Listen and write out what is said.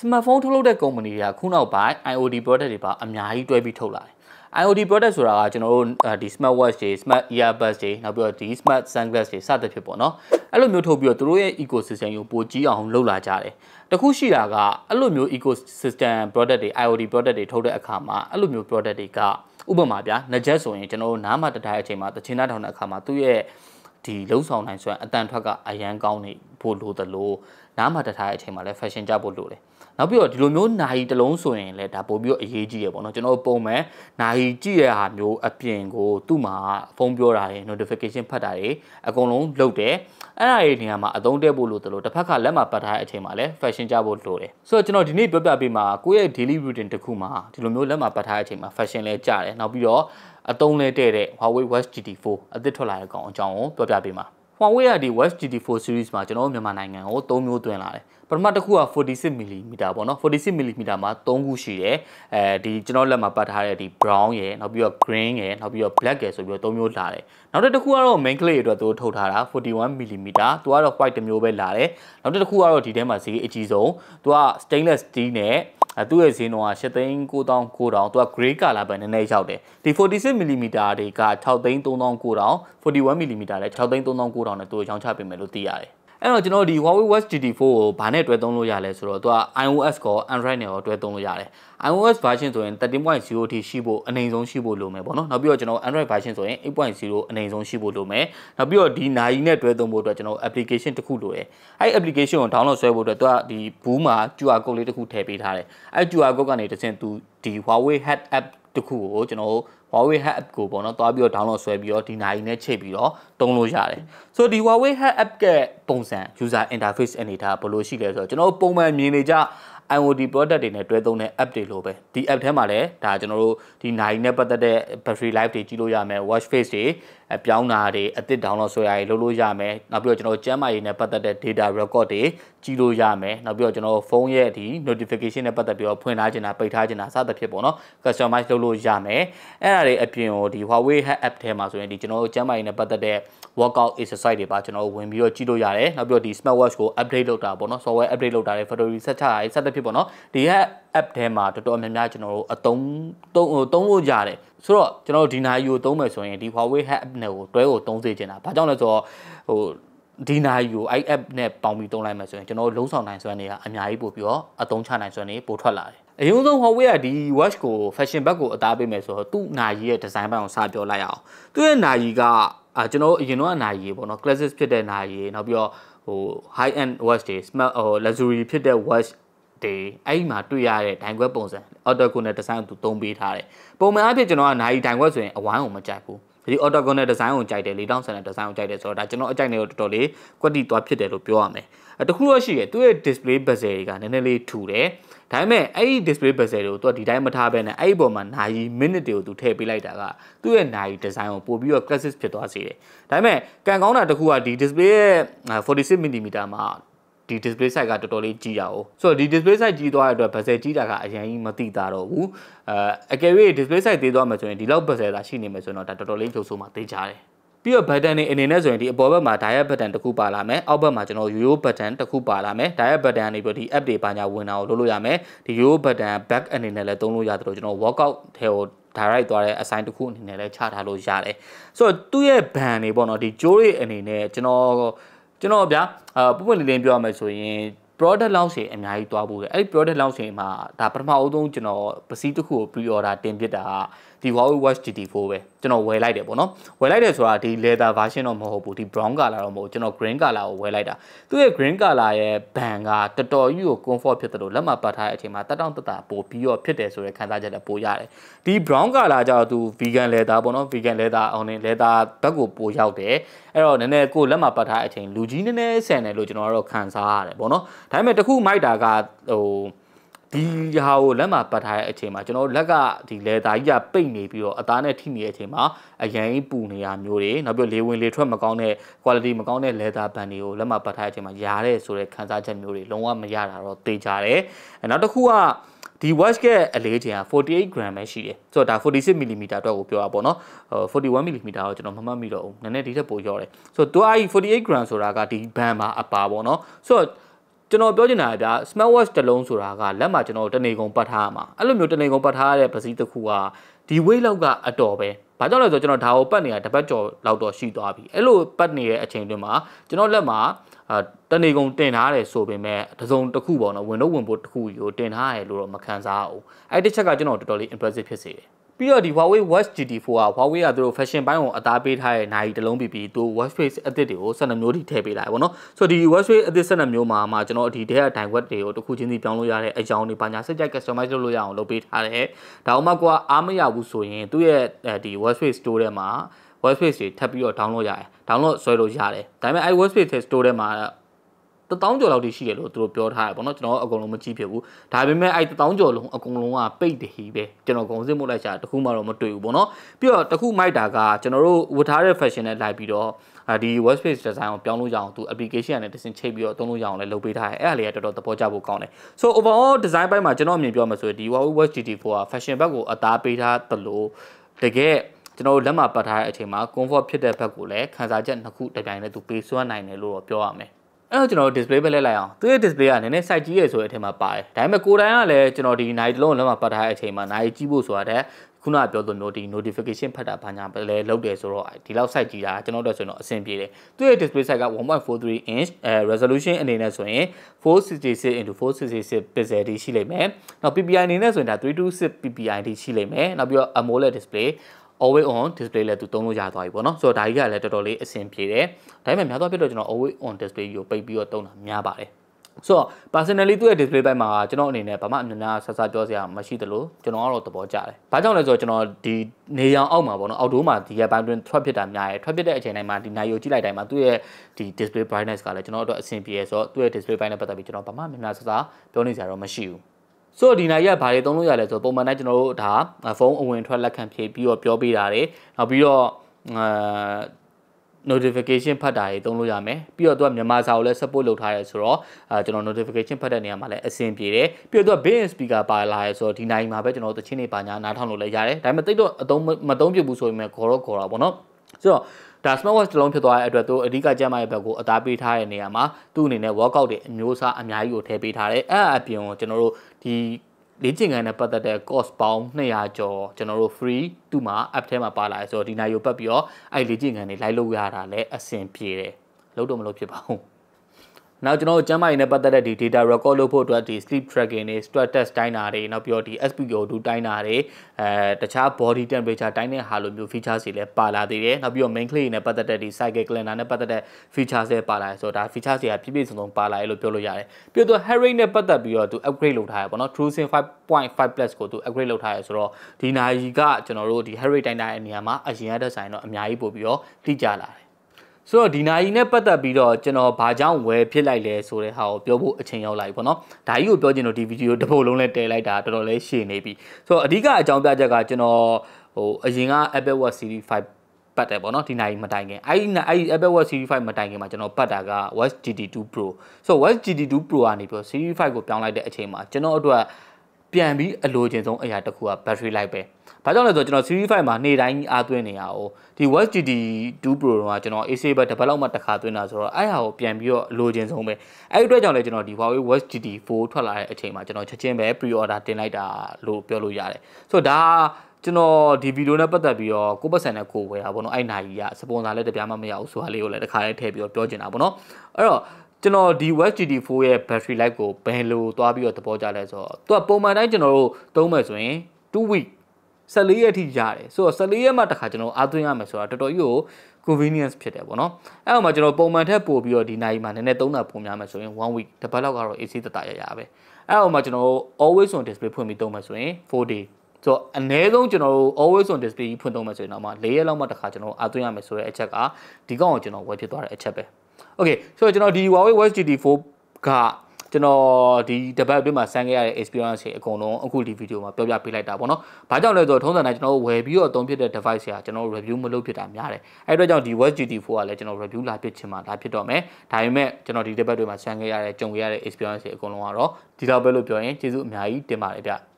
စမတ်ဖုန်းထုတ်လုပ်တဲ့ကုမ္ပဏီတွေကခုနောက်ပိုင်း IoT product တွေပါအများကြီးတွဲပြီးထုတ်လာတယ် IoT product ဆိုတာကကျွန်တော်တို့ဒီ smart watch တွေ smart earbuds တွေနောက်ပြီးတော့ဒီ smart sunglasses တွေစသဖြင့်ပေါ့နော်အဲ့လိုမျိုးထုတ်ပြီးတော့သူတို့ရဲ့ ecosystem ကိုပိုကြီးအောင်လုပ်လာကြတယ်တခုရှိတာကအဲ့လိုမျိုး ecosystem product တွေ IoT product တွေထုတ်တဲ့အခါမှာအဲ့လိုမျိုး product တွေကဥပမာဗျာနှကြက်ဆိုရင်ကျွန်တော်တို့နားမှာတတိုင်းအချိန်မှာတချင်းနားထောင်တဲ့အခါမှာသူ့ရဲ့ဒီလုံဆောင်နိုင်စွမ်းအတန်ထွက်ကအရန်ကောင်းနေဖို့လိုသလိုနားမှာတထားတဲ့အချိန်မှာလည်း fashion ကြဖို့လိုတယ်။နောက်ပြီးတော့ဒီလိုမျိုးနာရီတစ်လုံးဆိုရင်လည်းဒါပို့ပြီးတော့အရေးကြီးရပေါ့နော်ကျွန်တော်ပုံမှန်နာရီကြည့်ရတာမျိုးအပြင်ကိုသူ့မှာဖုန်းပြောတာတွေ notification ဖတ်တာတွေအကုန်လုံးလုပ်တယ်အဲ့ဒါတွေနေရာမှာအသုံးတည့်ဖို့လိုတယ်လို့တစ်ဖက်ကလက်မှာပတ်ထားတဲ့အချိန်မှာလည်း fashion ကြဖို့လိုတယ်ဆိုတော့ကျွန်တော်ဒီနေ့ပြောပြပေးမှာကိုယ့်ရဲ့ daily routine တစ်ခုမှာဒီလိုမျိုးလက်မှာပတ်ထားတဲ့အချိန်မှာ fashion လဲကြတယ်နောက်ပြီးတော့အသုံးလဲတဲ့တဲ့ Huawei Watch GT4 အသစ်ထွက်လာတဲ့ကောင်အကြောင်းကိုပြောပြပေးမှာ Huawei ကဒီ Watch GT4 series မှာကျွန်တော်မြန်မာနိုင်ငံကို၃မျိုးသွင်းလာတယ်ပထမတစ်ခုက46 mm ပေါ့နော်46 mm မှာ3ခုရှိတယ်အဲဒီကျွန်တော်လက်မှာပတ်ထားတဲ့ဒီ brown ရယ်နောက်ပြီးတော့ green ရယ်နောက်ပြီးတော့ black ရယ်ဆိုပြီးတော့3မျိုးလာတယ်နောက်တစ်ခုကတော့ main clay အတွက်သူထုတ်ထားတာ41 mm သူကတော့ white တစ်မျိုးပဲလာတယ်နောက်တစ်ခုကတော့ဒီထဲမှာဈေးအကြီးဆုံးသူက stainless steel နဲ့သူ့ရဲ့ဈေးနှုန်းက၈သိန်း9900သူက gray color ပဲနည်းနည်းရောက်တယ်ဒီ46 mm တွေက6သိန်း3900 41 mm လည်း6သိန်း3900နဲ့သူရောင်းချပေးမယ်လို့သိရတယ်အဲ့တော့ကျွန်တော်ဒီ Huawei Watch GT4 ကိုဘာနဲ့တွဲသုံးလို့ရလဲဆိုတော့သူက iOS ကော Android နဲ့ရောတွဲသုံးလို့ရတယ် iOS version ဆိုရင်13.0အထိရှိဖို့အနေဆုံးရှိဖို့လိုမယ်ပေါ့နော်နောက်ပြီးတော့ကျွန်တော် Android version ဆိုရင်8.0အနေဆုံးရှိဖို့လိုမယ်နောက်ပြီးတော့ဒီနာရီနဲ့တွဲသုံးဖို့အတွက်ကျွန်တော် application တစ်ခုလိုတယ်အဲ့ application ကို download ဆွဲဖို့အတွက်သူကဒီဘူးမှာ QR code လေးတစ်ခုထည့်ပေးထားတယ်အဲ့ QR code ကနေတစ်ဆင့်သူဒီ Huawei Head App တစ်ခုကိုကျွန်တော် Huawei Hack App ကိုပေါ့နော်သွားပြီးတော့ download ဆွဲပြီးတော့ဒီနိုင်နဲ့ချိန်ပြီးတော့တုံးလို့ရတယ်။ဆိုတော့ဒီ Huawei Hack App ကပုံစံ user interface အနေထားဘယ်လိုရှိလဲဆိုတော့ကျွန်တော်ပုံမှန်မြင်နေကြ IoT product တွေနဲ့တွဲသုံးတဲ့ app တွေလိုပဲဒီ app ထဲမှာလည်းဒါကျွန်တော်တို့ဒီနိုင်နဲ့ပတ်သက်တဲ့ battery life တွေကြည့်လို့ရမယ် watch face တွေပြောင်းတာတွေအသစ် download ဆိုရရင်လုပ်လို့ရမယ်နောက်ပြီးတော့ကျွန်တော်ကျန်းမာရေးနဲ့ပတ်သက်တဲ့ data record တွေကြည့်လို့ရမယ်နောက်ပြီးတော့ကျွန်တော်ဖုန်းရဲ့ဒီ notification နဲ့ပတ်သက်ပြီးတော့ဖွင့်ထားခြင်းတာပိတ်ထားခြင်းတာစသဖြင့်ပေါ့နော် customize လုပ်လို့ရမယ်အဲ့ဒါတွေအပြင်ကိုဒီ Huawei app ထဲမှာဆိုရင်ဒီကျွန်တော်ကျန်းမာရေးနဲ့ပတ်သက်တဲ့ workout exercise တွေပါကျွန်တော်ဝင်ပြီးတော့ကြည့်လို့ရတယ်နောက်ပြီးတော့ဒီ smart watch ကို update လုပ်တာပေါ့နော် software update လုပ်တာတွေ factory reset ချတာတွေစသဖြင့်ပေါ့နော်ဒီ app app ထဲမှာတော်တော်များများကျွန်တော်တို့အသုံးသုံးလို့ရတယ်ဆိုတော့ကျွန်တော်တို့ဒီနာယူကိုသုံးမယ်ဆိုရင်ဒီ Huawei Hack နဲ့ကိုတွဲကိုသုံးစေချင်တာဘာကြောင့်လဲဆိုတော့ဟိုဒီနာယူကို app နဲ့ပေါင်းပြီးသုံးလိုက်မယ်ဆိုရင်ကျွန်တော်လုံးဆောင်နိုင်စွမ်းတွေကအများကြီးပို့ပြီးတော့အသုံးချနိုင်စွမ်းတွေပိုထွက်လာတယ်အရင်ဆုံး Huawei ကဒီ watch ကို fashion bag ကိုအသားပေးမယ်ဆိုတော့သူ့နာရီရဲ့ design ပိုင်းကိုစပြောလိုက်အောင်သူ့ရဲ့နာရီကအာကျွန်တော်အရင်တော့နာရီပေါ့နော် classic ဖြစ်တဲ့နာရီနောက်ပြီးတော့ဟို high end watch တွေ smart ဟို luxury ဖြစ်တဲ့ watch တေအဲ့ဒီမှာတွေ့ရတဲ့ဒိုင်ခွက်ပုံစံ octagonal design ကိုသူသုံးပေးထားတယ်ပုံမှန်အဖြစ်ကျွန်တော်ကနိုင်ဒိုင်ခွက်ဆိုရင်အဝိုင်းကိုမကြိုက်ဘူးဒီ octagonal design ကိုကြိုက်တယ်၄တောင်းဆန်တဲ့ design ကိုကြိုက်တယ်ဆိုတော့ဒါကျွန်တော်အကြိုက်နေတော့တော်တော်လေးကွက်တီသွားဖြစ်တယ်လို့ပြောရမယ်အတခုတော့ရှိတယ်သူ့ရဲ့ display bezel တွေကနည်းနည်းလေးထူတယ်ဒါပေမဲ့အဲ့ဒီ display bezel တွေကိုသူကဒီတိုင်းမထားဘဲနဲ့အဲ့ဒီပေါ်မှာနာရီ minute တွေကိုသူထည့်ပေးလိုက်တာကသူ့ရဲ့နာရီ design ကိုပို့ပြီးတော့ classic ဖြစ်သွားစေတယ်ဒါပေမဲ့ကံကောင်းတာတခုကဒီ display ရဲ့46 mm မှာဒီ display size ကတော်တော်လေးကြီးရအောင်ဆိုတော့ဒီ display size ကြီးသွားတဲ့အတွက် bezel ကြီးတာကအရင်ကြီးမသိတာတော့ဘူးအဲအကယ်၍ display size သေးသွားမှဆိုရင်ဒီလောက် bezel သာရှိနေမှာဆိုတော့ဒါတော်တော်လေးကြုံဆိုးမှသိကြတယ်ပြီးတော့ button တွေအနေနဲ့ဆိုရင်ဒီအပေါ်ဘက်မှာ dial button တစ်ခုပါလာမယ်အောက်ဘက်မှာကျွန်တော် yo button တစ်ခုပါလာမယ် dial button ကနေပြီးတော့ဒီ app တွေပါညာဝင်တာကိုလုပ်လို့ရမယ်ဒီ yo button back အနေနဲ့လည်းသုံးလို့ရတယ်လို့ကျွန်တော် walkout ထဲကို direct သွားတဲ့အဆိုင်တစ်ခုအနေနဲ့လည်းချထားလို့ရတယ်ဆိုတော့သူ့ရဲ့ ban တွေပေါ့နော်ဒီ joy အနေနဲ့ကျွန်တော်ကျွန်တော်ဗျာအပုံမှန်လေးလေးပြောရမယ်ဆိုရင် product launch တွေအများကြီးတွားဖို့လေအဲ့ဒီ product launch တွေမှာဒါပထမအုပ်ဆုံးကျွန်တော်ပစ္စည်းတစ်ခုကို pre order တင်ပြတာကဒီ Huawei Watch GT4 ပဲကျွန်တော်ဝယ်လိုက်တယ်ပေါ့နော်ဝယ်လိုက်တယ်ဆိုတာဒီ leather version တော့မဟုတ်ဘူးဒီ brown color တော့မဟုတ်ကျွန်တော် green color ကိုဝယ်လိုက်တာသူ့ရဲ့ green color ရဲ့ဘန်ကတော်တော်ကြီးကို comfort ဖြစ်တယ်လို့လက်မှာပတ်ထားတဲ့အချိန်မှာတက်တောင့်တက်တာပိုပြီးတော့ဖြစ်တယ်ဆိုတဲ့ခံစားချက်လည်းပိုရတယ်ဒီ brown color ကျတော့သူ vegan leather ပေါ့နော် vegan leather အောင်နေ leather ဘက်ကိုပိုရောက်တယ်အဲ့တော့နည်းနည်းကိုလက်မှာပတ်ထားတဲ့အချိန်လူကြီးနည်းနည်းဆန်တယ်လို့ကျွန်တော်ကတော့ခံစားရတယ်ပေါ့နော်ဒါပေမဲ့တခုမိုက်တာကဟိုဒီဟာကိုလက်မှာပတ်ထားတဲ့အချိန်မှာကျွန်တော်လက်ကဒီလေသားကြီးကပိတ်နေပြီးတော့အသားနဲ့ထိနေတဲ့အချိန်မှာအရင်ပူနေရမျိုးတွေနောက်ပြီးလေဝင်လေထွက်မကောင်းတဲ့ quality မကောင်းတဲ့လေသားဘန်တွေကိုလက်မှာပတ်ထားတဲ့အချိန်မှာရားတဲ့ဆိုတဲ့ခံစားချက်မျိုးတွေလုံးဝမရတာတော့သိကြတယ်နောက်တစ်ခုကဒီ watch ကအလေးချိန်က48 gram ပဲရှိတယ်ဆိုတော့ဒါ46 mm အတွက်ကိုပြောတာပေါ့နော်41 mm ကိုကျွန်တော်မမှတ်မိတော့ဘူးနည်းနည်းဒီထက်ပိုလျော့တယ်ဆိုတော့သူအဲ့ဒီ48 gram ဆိုတာကဒီဘန်မှာအပါပေါ့နော်ဆိုတော့ကျွန်တော်ပြောချင်တာကဗျာ smart watch တစ်လုံးဆိုတာကလက်မှာကျွန်တော်တနေကုန်ပတ်ထားရမှာအဲ့လိုမျိုးတနေကုန်ပတ်ထားရတဲ့ပစ္စည်းတစ်ခုကဒီ weight လောက်ကအတော်ပဲဘာကြောင့်လဲဆိုတော့ကျွန်တော်ဒါကိုပတ်နေတာတပတ်ကျော်လောက်တော့ရှိသွားပြီအဲ့လိုပတ်နေတဲ့အချိန်တွင်းမှာကျွန်တော်လက်မှာတနေကုန်တင်ထားတယ်ဆိုပေမဲ့တစုံတစ်ခုပေါ့နော်ဝင်တော့ဝင်ဖို့တစ်ခုကိုတင်ထားရလို့တော့မခံစားအောင်အဲ့ဒီချက်ကကျွန်တော်တော်တော်လေး impressive ဖြစ်စေတယ်ပြီးတော့ဒီ Huawei Watch GT4 က Huawei ကသူတို့ fashion ပိုင်းကိုအသားပေးထားတဲ့နိုင်တလုံးပြီးပြီးသူ watch face အသစ်တွေကို12မျိုးထိထည့်ပေးလိုက်ပါဘောနော်ဆိုတော့ဒီ watch face အသစ်12မျိုးမှာမှာကျွန်တော်ဒီတဲ့တိုင်ဝက်တွေကိုတစ်ခုချင်းစီပြောင်းလို့ရတဲ့အကြောင်းတွေပါညာစက်ကြိုက် customize လုပ်လို့ရအောင်လုပ်ပေးထားတယ်ဒါမှမဟုတ်ကအားမရဘူးဆိုရင်သူ့ရဲ့ဒီ watch face store ထဲမှာ watch face တွေထပ်ပြီးတော့ download ရတယ် download ဆွဲလို့ရတယ်ဒါပေမဲ့အဲ watch face store ထဲမှာ1000ကျော်လောက်တိရှိတယ်လို့သူတို့ပြောထားတယ်ပေါ့နော်ကျွန်တော်အကုန်လုံးမကြည့်ဖြစ်ဘူးဒါပေမဲ့အဲ့1000ကျော်လုံးအကုန်လုံးကပိတ်တဟီပဲကျွန်တော်ဂုံစစ်မှုလိုက်ချာတခုမှတော့မတွေ့ဘူးပေါ့နော်ပြီးတော့တခုမိုက်တာကကျွန်တော်တို့ဝတ်ထားတဲ့ fashion နဲ့လိုက်ပြီးတော့ဒီ web page design ကိုပြောင်းလို့ရအောင်သူ application ကနေတစ်ဆင့်ချိန်ပြီးတော့သုံးလို့ရအောင်လည်းလုပ်ပေးထားတယ်အဲ့ဒါလေးကတော်တော်သဘောကျဖို့ကောင်းတယ် so overall design ဘက်မှာကျွန်တော်အမြင်ပြောမှာဆိုရင်ဒီ Huawei Watch GT4 က fashion ဘက်ကိုအသားပေးထားသလိုတကယ်ကျွန်တော်လက်မှာပတ်ထားတဲ့အချိန်မှာ comfort ဖြစ်တဲ့ဘက်ကိုလည်းခံစားချက်နှစ်ခုတစ်ပြိုင်တည်းသူပေးစွမ်းနိုင်တယ်လို့တော့ပြောရမယ်အဲ့တော့ကျွန်တော် display ပဲလဲလိုက်အောင်သူရဲ့ display ကနည်းနည်း size ကြီးရယ်ဆိုတဲ့အထက်မှာပါတယ်ဒါပေမဲ့ကိုယ်တိုင်ကလည်းကျွန်တော်ဒီနိုင်တလုံးလုံးမှာပတ်ထားတဲ့အချိန်မှာနိုင်ကြီးဖို့ဆိုတာတဲ့ခုနပြောသလိုမျိုးဒီ notification ဖတ်တာဘာညာပဲလဲလုပ်တယ်ဆိုတော့ဒီလောက် size ကြီးတာကျွန်တော်တို့ဆိုရင်တော့အဆင်ပြေတယ်သူရဲ့ display size က1.43 inch အဲ resolution အနေနဲ့ဆိုရင်466 466 pixel တိရှိလိမ့်မယ်နောက် PPI အနေနဲ့ဆိုရင်ဒါ326 PPI တိရှိလိမ့်မယ်နောက်ပြီးတော့ AMOLED display always on display လည်းသူသုံးလို့ရသွားပြီပေါ့နော်ဆိုတော့ဒါကြီးကလည်းတော်တော်လေးအဆင်ပြေတယ်ဒါပေမဲ့များသောအားဖြင့်တော့ကျွန်တော် always on display ကိုပိတ်ပြီးတော့သုံးတာများပါတယ်ဆိုတော့ personally သူ့ရဲ့ display ဘက်မှာကျွန်တော်အနေနဲ့ဘာမှအများများဆက်ဆက်ပြောစရာမရှိသလိုကျွန်တော်ကတော့သဘောကျတယ်။ဘာကြောင့်လဲဆိုတော့ကျွန်တော်ဒီနေရောင်အောက်မှာပေါ့နော်အောက်တိုးမှာဒီရဲ့ brightness ထွက်ဖြစ်တာများတယ်။ထွက်ဖြစ်တဲ့အချိန်တိုင်းမှာဒီနိုင်ကိုကြည့်လိုက်တိုင်းမှာသူ့ရဲ့ဒီ display brightness ကလည်းကျွန်တော်တို့အဆင်ပြေရဆိုတော့သူ့ရဲ့ display brightness ပတ်သက်ပြီးကျွန်တော်ဘာမှအများများဆက်ဆက်ပြောနေစရာတော့မရှိဘူး။ဆိုတော့ဒီနိုင်ရဘာတွေသုံးလို့ရလဲဆိုတော့ပုံမှန်တိုင်းကျွန်တော်တို့ဒါဖုန်းအဝင်ထွက်လက်ခံဖြည့်ပြီးတော့ပြောပေးတာတွေနောက်ပြီးတော့အာ notification ဖတ်တာတွေသုံးလို့ရမယ်ပြီးတော့သူကမြန်မာစာကိုလည်း support လုပ်ထားရဲဆိုတော့အဲကျွန်တော် notification ဖတ်တဲ့နေရာမှာလည်းအဆင်ပြေတယ်ပြီးတော့သူက bass speaker ပါလာရဲဆိုတော့ဒီနိုင်မှာပဲကျွန်တော်တချင်းတွေပါညာနားထောင်လို့လည်းရတယ်ဒါပေမဲ့တိတ်တော့အသုံးမသုံးပြဘူးဆိုရင်ခေါ်တော့ခေါ်တာပေါ့နော်ဆိုတော့ဒါ smart watch တစ်လုံးဖြစ်သွားတဲ့အတွက်သူအဓိကကျမရဲ့ဘက်ကိုအသားပေးထားတဲ့နေရာမှာသူ့အနေနဲ့ workout တွေအမျိုးအစားအများကြီးကိုထည့်ပေးထားတယ်အဲ့အပြင်ကိုကျွန်တော်တို့ဒီလေ့ကျင့်ခန်းနဲ့ပတ်သက်တဲ့ course ပေါင်း200ကျော်ကျွန်တော်တို့ free သူ့မှာ app ထဲမှာပါလာတယ်ဆိုတော့ဒီနိုင်ကိုပတ်ပြီးတော့အဲ့လေ့ကျင့်ခန်းတွေလိုက်လုပ်ရတာလည်းအဆင်ပြေတယ်လို့တော့မလို့ဖြစ်ပါဘူးနောက်ကျွန်တော်တို့ကျန်းမာရေးနဲ့ပတ်သက်တဲ့ဒီ data record လုပ်ဖို့အတွက်ဒီ sleep tracking တွေ stress test တိုင်းတာတွေနောက်ပြီးတော့ဒီ SpO2 တိုင်းတာတွေအဲတခြား body temperature တိုင်းတဲ့ဟာလိုမျိုး features တွေလည်းပါလာသေးတယ်နောက်ပြီးတော့ main clay နဲ့ပတ်သက်တဲ့ဒီ cycle calendar နဲ့ပတ်သက်တဲ့ features တွေပါလာတယ်ဆိုတော့ဒါ features တွေကပြည့်ပြည့်စုံစုံပါလာတယ်လို့ပြောလို့ရတယ်ပြီးတော့ heart rate နဲ့ပတ်သက်ပြီးတော့သူ upgrade လုပ်ထားရပေါ့နော် TrueSync 5.5 plus ကိုသူ upgrade လုပ်ထားရဆိုတော့ဒီနာရီကကျွန်တော်တို့ဒီ heart rate တိုင်းတာရဲ့နေရာမှာအရင်ကတည်းကဆိုင်တော့အများကြီးပို့ပြီးတော့ထိကြလာတယ်ဆိုတော့ဒီနာရီနဲ့ပတ်သက်ပြီးတော့ကျွန်တော်ဘာကြောင့်ဝယ်ဖြစ်လိုက်လဲဆိုတဲ့ဟာကိုပြောဖို့အချိန်ရောက်လာပြီပေါ့နော်။ဒါကြီးကိုပြောချင်လို့ဒီဗီဒီယိုတစ်ပုဒ်လုံးနဲ့တည်လိုက်တာတော်တော်လေးရှည်နေပြီ။ဆိုတော့အဓိကအကြောင်းပြချက်ကကျွန်တော်ဟိုအရင်က Apple Watch Series 5ပတ်တယ်ပေါ့နော်ဒီနာရီမတိုင်ခင်အဲ့ဒီအဲ့ဒီ Apple Watch Series 5မတိုင်ခင်မှာကျွန်တော်ပတ်တာက Watch GT2 Pro ဆိုတော့ Watch GT2 Pro ကနေပြီး Series 5ကိုပြောင်းလိုက်တဲ့အချိန်မှာကျွန်တော်အတွက်ပြန်ပြီးအလိုချင်ဆုံးအရာတစ်ခုက battery life ပဲဘာကြောင့်လဲဆိုတော့ကျွန်တော် series 5မှာနေ့တိုင်းကြီးအားသွင်းနေရအောင်ဒီ Watch GT 2 Pro တော့ကျွန်တော် AC ဘက် development တစ်ခါသွင်းတာဆိုတော့အဲ့ဟာကိုပြန်ပြီးတော့အလိုချင်ဆုံးပဲအဲ့ဒီအတွက်ကြောင့်လဲကျွန်တော်ဒီ Huawei Watch GT 4ထွက်လာတဲ့အချိန်မှာကျွန်တော်ချက်ချင်းပဲ pre order တင်လိုက်တာလို့ပြောလို့ရတယ်ဆိုတော့ဒါကျွန်တော်ဒီဗီဒီယိုနဲ့ပတ်သက်ပြီးတော့ကိုပတ်ဆန်နဲ့ကိုဝယ်တာပေါ့နော်အဲ့နိုင်ကြီးကစပွန်ဆာလည်းတပြားမှမရဘူးဆိုတာလေးကိုလည်းတစ်ခါလေးထည့်ပြီးတော့ပြောချင်တာပေါ့နော်အဲ့တော့ကျွန်တော်ဒီ WebGD4 ရဲ့ battery life ကိုဘယ်လိုသွားပြီးတော့သဘောကျလဲဆိုတော့သူကပုံမှန်တိုင်းကျွန်တော်တို့သုံးမယ်ဆိုရင်2 week 14ရက်ထိရတယ်ဆိုတော့14ရက်မှတခါကျွန်တော်အားသွင်းရမယ်ဆိုတာတော်တော်ကြီးကို convenience ဖြစ်တယ်ပေါ့နော်အဲ့တော့မှကျွန်တော်ပုံမှန်ထက်ပို့ပြီးတော့ဒီနိုင်မှာနည်းနည်းသုံးတာပုံများမယ်ဆိုရင်1 week တစ်ပတ်လောက်ကတော့ AC တတရရပဲအဲ့တော့မှကျွန်တော် always on display ဖွင့်ပြီးသုံးမယ်ဆိုရင်4 day ဆိုတော့အနည်းဆုံးကျွန်တော်တို့ always on display ကြီးဖွင့်သုံးမယ်ဆိုရင်တော့မှ၄ရက်လောက်မှတခါကျွန်တော်အားသွင်းရမယ်ဆိုတဲ့အချက်ကဒီကောင်ကိုကျွန်တော်ဝယ်ဖြစ်သွားတဲ့အချက်ပဲ Okay ဆိုတော့ကျွန်တော်ဒီ Huawei Watch GT4 ကကျွန်တော်ဒီတပတ်အတွင်းမှာဆန်းခဲ့ရတဲ့ experience တွေအကုန်လုံးအခုဒီဗီဒီယိုမှာပြောပြပေးလိုက်တာပေါ့နော်။ဘာကြောင့်လဲဆိုတော့ထုံးစံတိုင်းကျွန်တော်ဝယ်ပြီးတော့အသုံးဖြစ်တဲ့ device တွေကကျွန်တော် review မလုပ်ဖြစ်တာများတယ်။အဲ့အတွက်ကြောင့်ဒီ Watch GT4 ကလည်းကျွန်တော် review လာဖြစ်ချင်မှာလာဖြစ်တော့မယ်။ဒါပေမဲ့ကျွန်တော်ဒီတပတ်တွေမှာဆန်းခဲ့ရတဲ့ကြုံခဲ့ရတဲ့ experience တွေအကုန်လုံးကတော့ဒီလောက်ပဲလို့ပြောရင်ကျေးဇူးအများကြီးတင်ပါတယ်ဗျ။